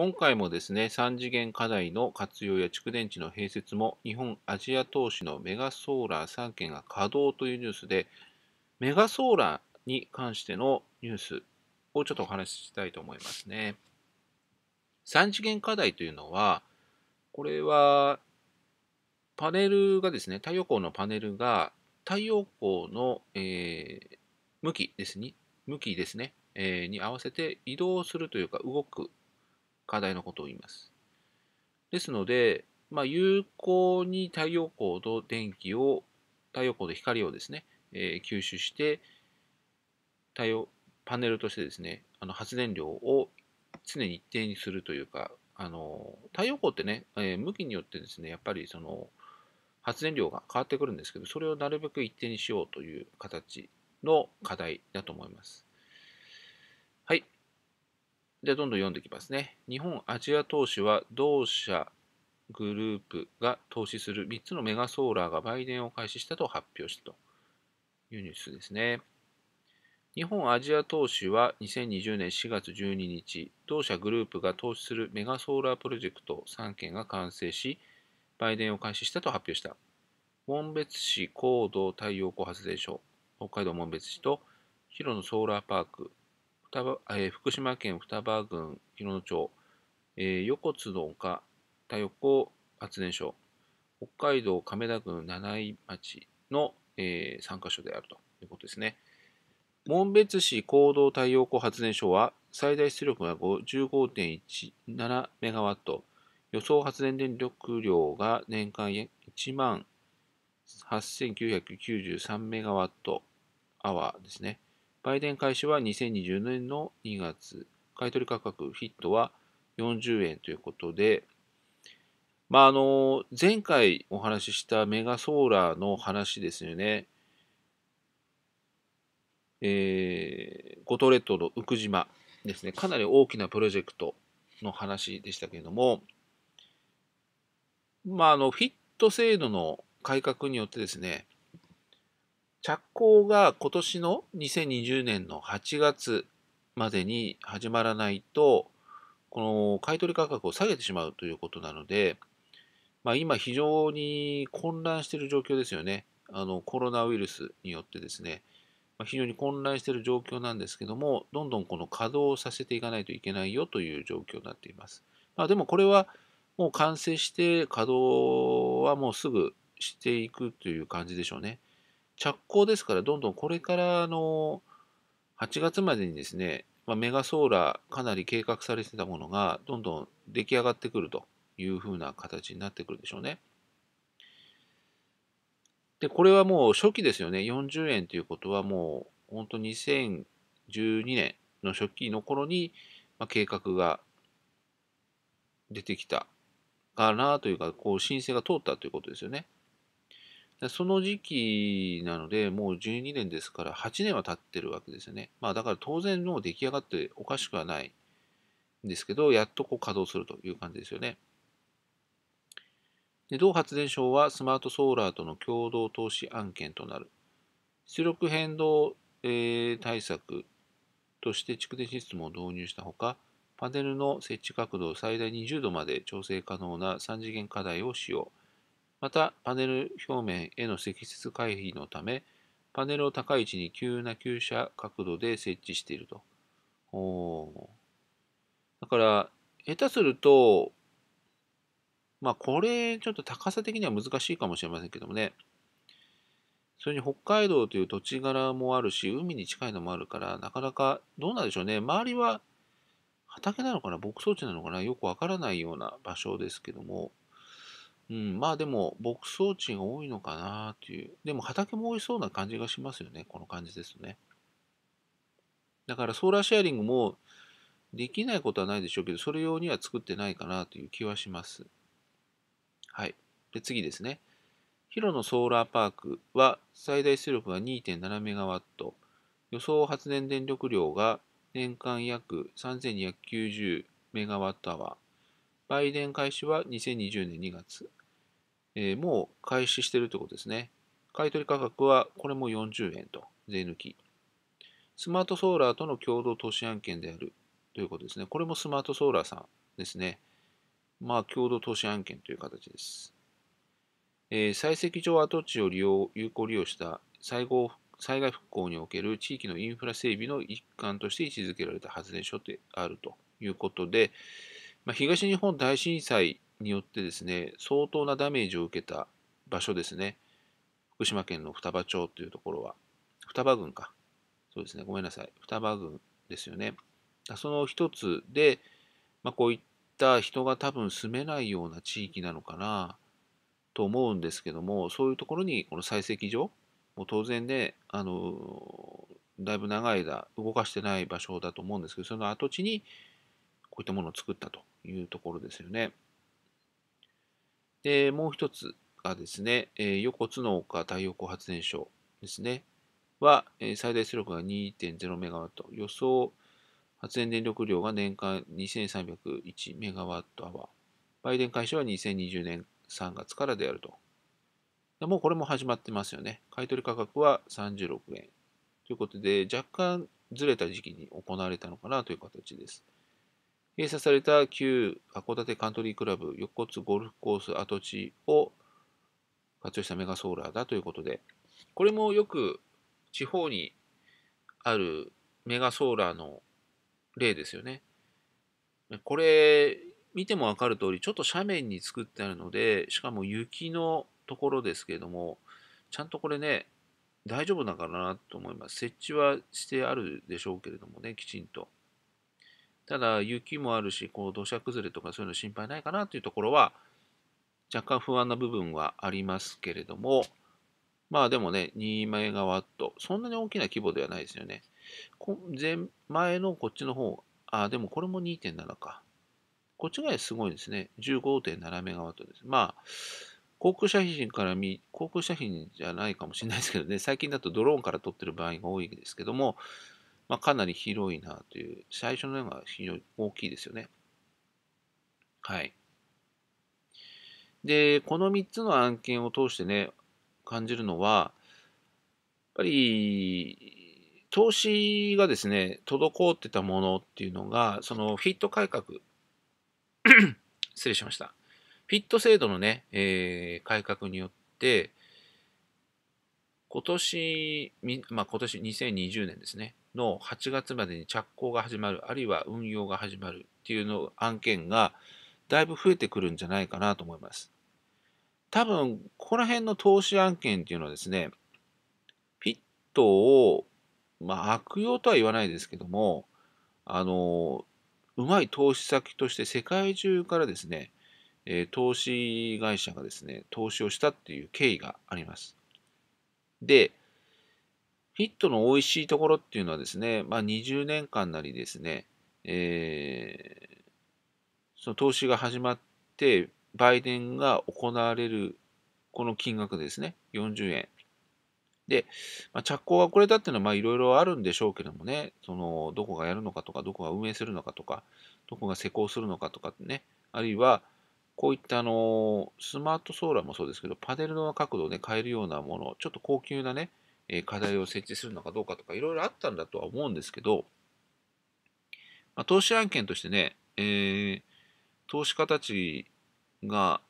今回もですね、3次元課題の活用や蓄電池の併設も、日本アジア投資のメガソーラー3件が稼働というニュースで、メガソーラーに関してのニュースをちょっとお話ししたいと思いますね。3次元課題というのは、これはパネルがですね、太陽光のパネルが太陽光の、えー、向きですね、向きですね、えー、に合わせて移動するというか動く課題のことを言います。ですので、まあ、有効に太陽光と電気を、太陽光と光をですね、えー、吸収して、太陽、パネルとしてですね、あの発電量を常に一定にするというか、あの太陽光ってね、えー、向きによってですね、やっぱりその発電量が変わってくるんですけど、それをなるべく一定にしようという形の課題だと思います。で、どんどん読んでいきますね。日本アジア投資は同社グループが投資する3つのメガソーラーが売電を開始したと発表したというニュースですね。日本アジア投資は2020年4月12日、同社グループが投資するメガソーラープロジェクト3件が完成し、売電を開始したと発表した。紋別市高度太陽光発電所、北海道紋別市と広野ソーラーパーク、双葉えー、福島県双葉郡広野町、えー、横津の丘太陽光発電所、北海道亀田郡七井町の、えー、3カ所であるということですね。紋別市行動太陽光発電所は最大出力が1 5 1 7メガワット、予想発電電力量が年間1万8993メガワットアワーですね。売電開始は2020年の2月、買取価格ヒットは40円ということで、まあ、あの、前回お話ししたメガソーラーの話ですよね。えー、五島列島の福島ですね。かなり大きなプロジェクトの話でしたけれども、まあ、あの、フィット制度の改革によってですね、着工が今年の2020年の8月までに始まらないと、この買取価格を下げてしまうということなので、まあ、今非常に混乱している状況ですよね。あのコロナウイルスによってですね、まあ、非常に混乱している状況なんですけども、どんどんこの稼働させていかないといけないよという状況になっています。まあ、でもこれはもう完成して稼働はもうすぐしていくという感じでしょうね。着工ですから、どんどんこれからの8月までにですね、まあ、メガソーラー、かなり計画されてたものが、どんどん出来上がってくるというふうな形になってくるでしょうね。で、これはもう初期ですよね。40円ということはもう、本当2012年の初期の頃に、まあ、計画が出てきたかなというか、こう申請が通ったということですよね。その時期なので、もう12年ですから、8年は経ってるわけですよね。まあだから当然もう出来上がっておかしくはないんですけど、やっとこう稼働するという感じですよね。で同発電所はスマートソーラーとの共同投資案件となる。出力変動、えー、対策として蓄電システムを導入したほか、パネルの設置角度を最大20度まで調整可能な3次元課題を使用。また、パネル表面への積雪回避のため、パネルを高い位置に急な急斜角度で設置していると。おだから、下手すると、まあ、これ、ちょっと高さ的には難しいかもしれませんけどもね。それに北海道という土地柄もあるし、海に近いのもあるから、なかなか、どうなんでしょうね。周りは畑なのかな、牧草地なのかな、よくわからないような場所ですけども、うん、まあでも、牧草地が多いのかなっていう。でも畑も多いそうな感じがしますよね。この感じですね。だからソーラーシェアリングもできないことはないでしょうけど、それ用には作ってないかなという気はします。はい。で、次ですね。ヒロのソーラーパークは最大出力が2.7メガワット。予想発電電力量が年間約3290メガワットアワー。売電開始は2020年2月。えー、もう開始してるということですね。買取価格はこれも40円と、税抜き。スマートソーラーとの共同投資案件であるということですね。これもスマートソーラーさんですね。まあ、共同投資案件という形です。えー、採石場跡地を利用有効利用した災害災害復興における地域のインフラ整備の一環として位置づけられた発電所であるということで、まあ、東日本大震災によってですね、相当なダメージを受けた場所ですね。福島県の双葉町というところは、双葉郡か。そうですね、ごめんなさい。双葉郡ですよね。その一つで、まあ、こういった人が多分住めないような地域なのかなと思うんですけども、そういうところにこの採石場、もう当然ね、あの、だいぶ長い間動かしてない場所だと思うんですけど、その跡地にこういったものを作ったというところですよね。で、もう一つがですね、横角岡太陽光発電所ですね、は、最大出力が 2.0MW、予想発電電力量が年間 2301MWh、売電開始は2020年3月からであると。もうこれも始まってますよね。買取価格は36円。ということで、若干ずれた時期に行われたのかなという形です。閉鎖された旧函館カントリークラブ横津ゴルフコース跡地を活用したメガソーラーだということで、これもよく地方にあるメガソーラーの例ですよね。これ見てもわかる通り、ちょっと斜面に作ってあるので、しかも雪のところですけれども、ちゃんとこれね、大丈夫だからなと思います。設置はしてあるでしょうけれどもね、きちんと。ただ、雪もあるし、こう土砂崩れとかそういうの心配ないかなというところは、若干不安な部分はありますけれども、まあでもね、2メガワット、そんなに大きな規模ではないですよね。こ前前のこっちの方、あ、でもこれも2.7か。こっちがすごいですね。15.7メガワットです。まあ、航空写真から見、航空写真じゃないかもしれないですけどね、最近だとドローンから撮ってる場合が多いですけども、まあ、かなり広いなという、最初の絵が非常に大きいですよね。はい。で、この3つの案件を通してね、感じるのは、やっぱり、投資がですね、滞ってたものっていうのが、そのフィット改革 失礼しました。フィット制度のね、えー、改革によって、今年、まあ、今年2020年ですね。の8月までに着工が始まる、あるいは運用が始まるっていうの案件がだいぶ増えてくるんじゃないかなと思います。多分、この辺の投資案件っていうのはですね、ピットを、まあ、悪用とは言わないですけども、あの、うまい投資先として世界中からですね、え投資会社がですね、投資をしたっていう経緯があります。で、ヒットの美味しいところっていうのはですね、まあ、20年間なりですね、えー、その投資が始まって、売電が行われるこの金額ですね、40円。で、まあ、着工が遅れたっていうのは、いろいろあるんでしょうけどもね、そのどこがやるのかとか、どこが運営するのかとか、どこが施工するのかとかね、あるいは、こういったあのスマートソーラーもそうですけど、パネルの角度を、ね、変えるようなもの、ちょっと高級なね、え課題を設置するのかどうかとかいろいろあったんだとは思うんですけど、まあ、投資案件としてね、えー、投資家たちが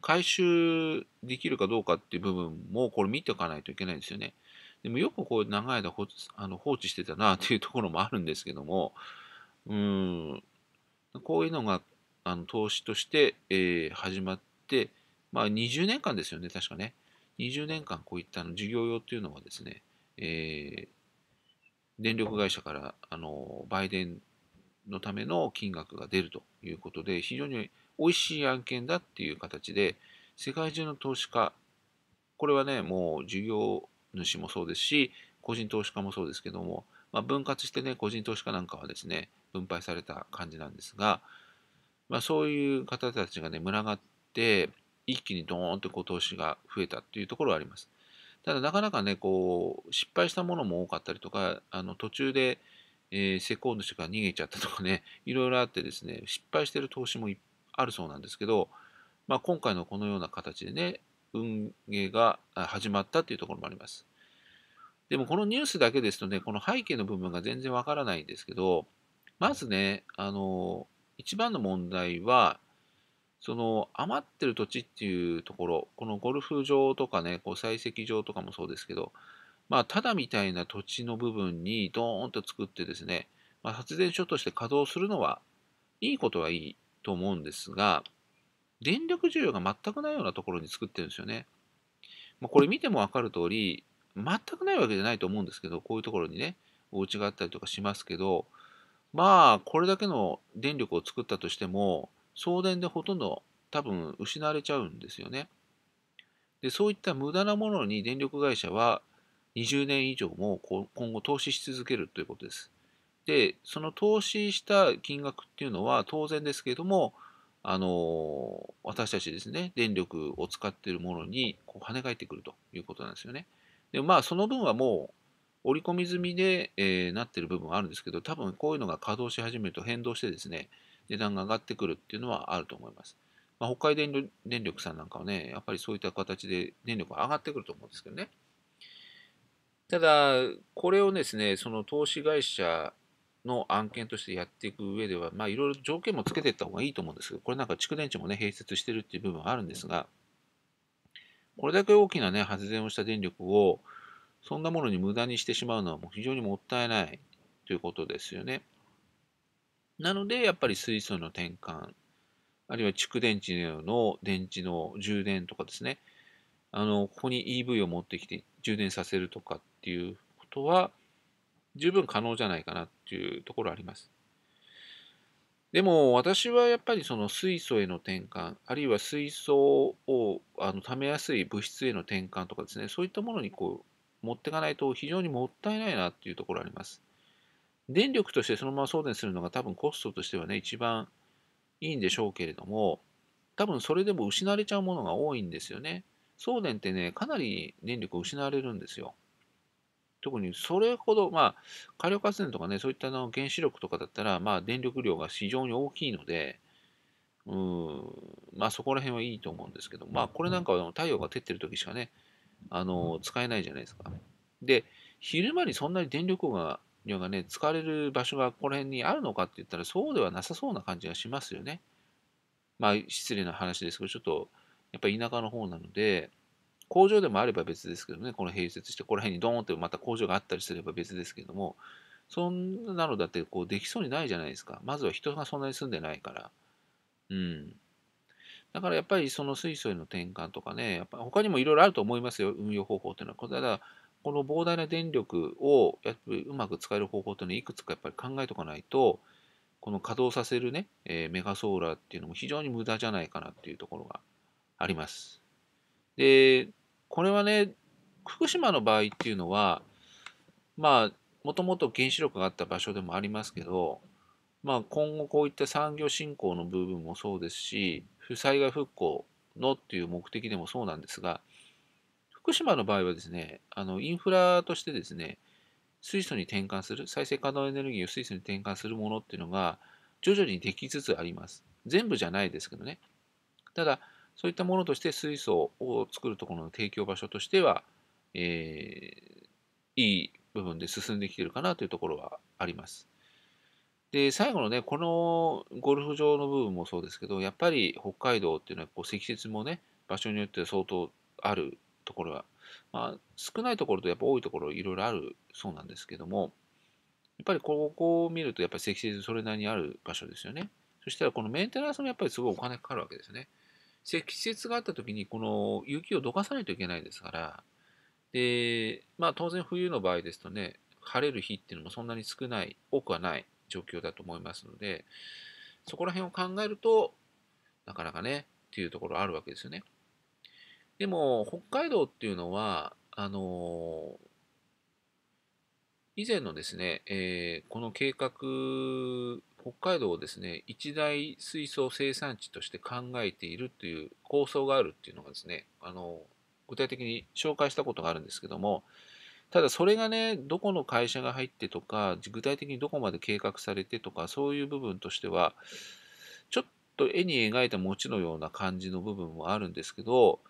回収できるかどうかっていう部分もこれ見ておかないといけないんですよね。でもよくこう長い間放あの放置してたなっていうところもあるんですけども、うん、こういうのがあの投資として、えー、始まって、まあ20年間ですよね、確かね。20年間こういった事業用っていうのはですね、えー、電力会社からあの売電のための金額が出るということで、非常に美味しい案件だっていう形で、世界中の投資家、これはね、もう事業主もそうですし、個人投資家もそうですけども、まあ、分割してね、個人投資家なんかはですね、分配された感じなんですが、まあ、そういう方たちがね、群がって、一気にドーンとこう投資が増えたっていうところはあります。ただなかなかね、こう、失敗したものも多かったりとか、あの途中で、えー、施工主が逃げちゃったとかね、いろいろあってですね、失敗してる投資もあるそうなんですけど、まあ、今回のこのような形でね、運営が始まったっていうところもあります。でもこのニュースだけですとね、この背景の部分が全然わからないんですけど、まずね、あの、一番の問題は、その余ってる土地っていうところ、このゴルフ場とかね、こう採石場とかもそうですけど、まあ、ただみたいな土地の部分にドーンと作ってですね、まあ、発電所として稼働するのは、いいことはいいと思うんですが、電力需要が全くないようなところに作ってるんですよね。まあ、これ見てもわかる通り、全くないわけじゃないと思うんですけど、こういうところにね、お家があったりとかしますけど、まあ、これだけの電力を作ったとしても、送電でほとんど多分失われちゃうんですよね。でそういった無駄なものに電力会社は20年以上も今後投資し続けるということです。でその投資した金額っていうのは当然ですけれどもあの私たちですね電力を使っているものにこう跳ね返ってくるということなんですよね。でまあその分はもう織り込み済みで、えー、なってる部分はあるんですけど多分こういうのが稼働し始めると変動してですね値段が上がってくるっていうのはあると思います。まあ、北海電力さんなんかはね、やっぱりそういった形で電力が上がってくると思うんですけどね。ただ、これをですね、その投資会社の案件としてやっていく上では、まあ、いろいろ条件もつけていった方がいいと思うんですけど、これなんか蓄電池もね、併設してるっていう部分はあるんですが、これだけ大きなね、発電をした電力を、そんなものに無駄にしてしまうのはもう非常にもったいないということですよね。なので、やっぱり水素の転換、あるいは蓄電池の電池の充電とかですね、あの、ここに EV を持ってきて充電させるとかっていうことは、十分可能じゃないかなっていうところあります。でも私はやっぱりその水素への転換、あるいは水素をあのためやすい物質への転換とかですね、そういったものにこう持っていかないと非常にもったいないなっていうところあります。電力としてそのまま送電するのが多分コストとしてはね、一番いいんでしょうけれども、多分それでも失われちゃうものが多いんですよね。送電ってね、かなり電力を失われるんですよ。特にそれほど、まあ、火力発電とかね、そういったの原子力とかだったら、まあ、電力量が非常に大きいので、うん、まあ、そこら辺はいいと思うんですけど、まあ、これなんかは太陽が照ってる時しかね、あの、使えないじゃないですか。で、昼間にそんなに電力が尿がね、使われる場所がこの辺にあるのかって言ったら、そうではなさそうな感じがしますよね。まあ、失礼な話ですけど、ちょっと、やっぱり田舎の方なので、工場でもあれば別ですけどね、この併設して、この辺にドーンってまた工場があったりすれば別ですけども、そんなのだってこうできそうにないじゃないですか。まずは人がそんなに住んでないから。うん。だからやっぱりその水素への転換とかね、やっぱ他にもいろいろあると思いますよ、運用方法っていうのは。ただ、この膨大な電力をやうまく使える方法というのはいくつかやっぱり考えとかないと、この稼働させるね、えー、メガソーラーっていうのも非常に無駄じゃないかなっていうところがあります。で、これはね、福島の場合っていうのは、まあ、もともと原子力があった場所でもありますけど、まあ、今後こういった産業振興の部分もそうですし、災害復興のっていう目的でもそうなんですが、福島の場合はですね、あのインフラとしてですね、水素に転換する、再生可能エネルギーを水素に転換するものっていうのが、徐々にできつつあります。全部じゃないですけどね。ただ、そういったものとして水素を作るところの提供場所としては、えー、いい部分で進んできてるかなというところはあります。で、最後のね、このゴルフ場の部分もそうですけど、やっぱり北海道っていうのはこう積雪もね、場所によっては相当あるところは、まあ、少ないところとやっぱ多いところいろいろあるそうなんですけどもやっぱりここを見るとやっぱり積雪それなりにある場所ですよねそしたらこのメンテナンスもやっぱりすごいお金かかるわけですね積雪があった時にこの雪をどかさないといけないですからでまあ当然冬の場合ですとね晴れる日っていうのもそんなに少ない多くはない状況だと思いますのでそこら辺を考えるとなかなかねっていうところあるわけですよね。でも、北海道っていうのは、あの以前のですね、えー、この計画、北海道をですね、一大水素生産地として考えているという構想があるっていうのがですね、あの具体的に紹介したことがあるんですけども、ただそれがね、どこの会社が入ってとか、具体的にどこまで計画されてとか、そういう部分としては、ちょっと絵に描いた餅のような感じの部分もあるんですけど、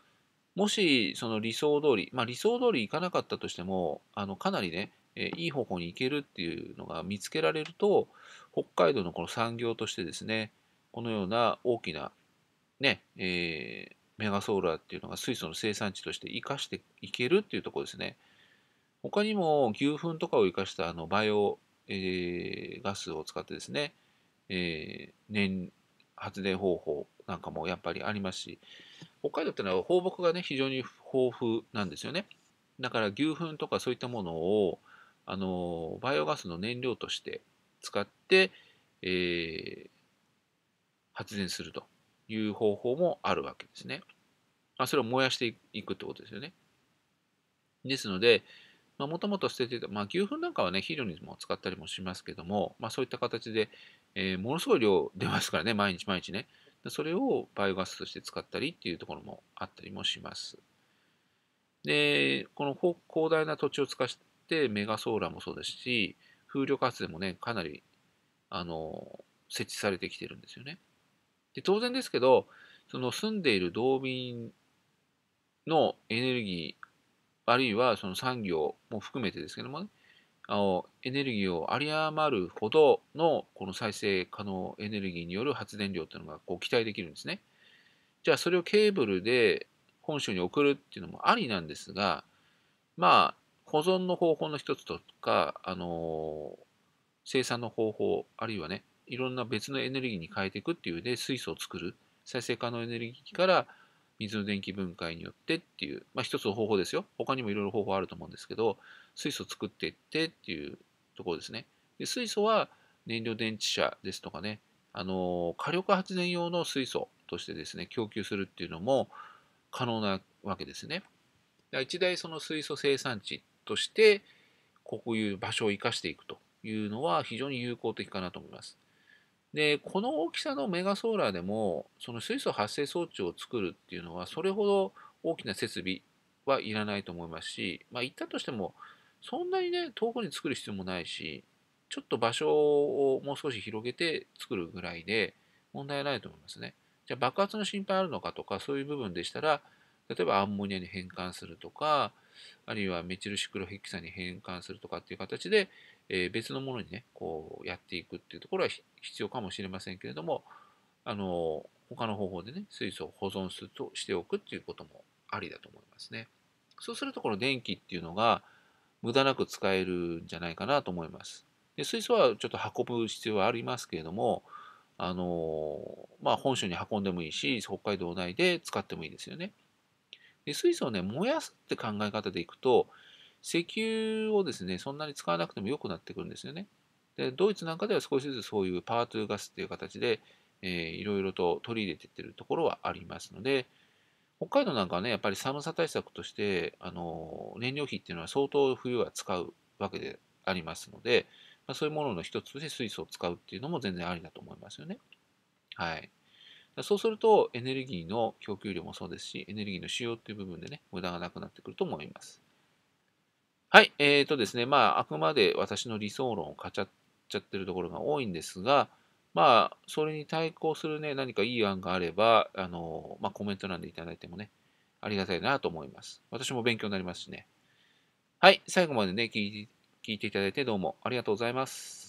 もしその理想通り、まあ、理想通りいかなかったとしても、あのかなりね、えいい方向に行けるっていうのが見つけられると、北海道のこの産業としてですね、このような大きな、ね、えー、メガソーラーっていうのが水素の生産地として生かしていけるっていうところですね。他にも牛糞とかを生かしたあのバイオ、えー、ガスを使ってですね、えー、燃発電方法なんかもやっぱりありますし、北海道ってのは放牧がね、非常に豊富なんですよね。だから牛糞とかそういったものを、あの、バイオガスの燃料として使って、えー、発電するという方法もあるわけですね。あそれを燃やしていくってことですよね。ですので、もともと捨ててた、まあ、牛糞なんかはね、肥料にも使ったりもしますけども、まあ、そういった形で、えー、ものすごい量出ますからね、毎日毎日ね。それをバイオガスとして使ったりっていうところもあったりもします。で、この広大な土地を使ってメガソーラーもそうですし、風力発電もね、かなり、あの、設置されてきてるんですよね。で、当然ですけど、その住んでいる道民のエネルギー、あるいはその産業も含めてですけどもね、のエネルギーを有り余るほどのこの再生可能エネルギーによる発電量というのがこう期待できるんですね。じゃあそれをケーブルで本州に送るっていうのもありなんですがまあ保存の方法の一つとか、あの生産の方法あるいはねいろんな別のエネルギーに変えていくっていうで水素を作る再生可能エネルギーから水の電気分解によってっていう、まあ、一つの方法ですよ他にもいろいろ方法あると思うんですけど水素を作っていってっていうところですね。で水素は燃料電池車ですとかね、あの火力発電用の水素としてですね、供給するっていうのも可能なわけですね。一大その水素生産地として、こういう場所を生かしていくというのは非常に有効的かなと思います。で、この大きさのメガソーラーでも、その水素発生装置を作るっていうのは、それほど大きな設備はいらないと思いますし、まあ、言ったとしても、そんなにね、遠くに作る必要もないし、ちょっと場所をもう少し広げて作るぐらいで問題ないと思いますね。じゃあ爆発の心配あるのかとか、そういう部分でしたら、例えばアンモニアに変換するとか、あるいはメチルシクロヘキサに変換するとかっていう形で、えー、別のものにね、こうやっていくっていうところは必要かもしれませんけれども、あの、他の方法でね、水素を保存するとしておくっていうこともありだと思いますね。そうするとこの電気っていうのが、無駄なく使えるんじゃないかなと思います。で水素はちょっと運ぶ必要はありますけれども、あのまあ、本州に運んでもいいし、北海道内で使ってもいいですよね。で水素をね、燃やすって考え方でいくと、石油をですね、そんなに使わなくても良くなってくるんですよね。で、ドイツなんかでは少しずつそういうパートゥーガスっていう形で、えー、いろいろと取り入れてってるところはありますので、北海道なんかはね、やっぱり寒さ対策として、あの、燃料費っていうのは相当冬は使うわけでありますので、まあ、そういうものの一つとして水素を使うっていうのも全然ありだと思いますよね。はい。そうすると、エネルギーの供給量もそうですし、エネルギーの使用っていう部分でね、無駄がなくなってくると思います。はい。えっ、ー、とですね、まあ、あくまで私の理想論を語っちゃってるところが多いんですが、まあ、それに対抗するね、何かいい案があれば、あの、まあ、コメント欄でいただいてもね、ありがたいなと思います。私も勉強になりますしね。はい、最後までね、聞いていただいてどうもありがとうございます。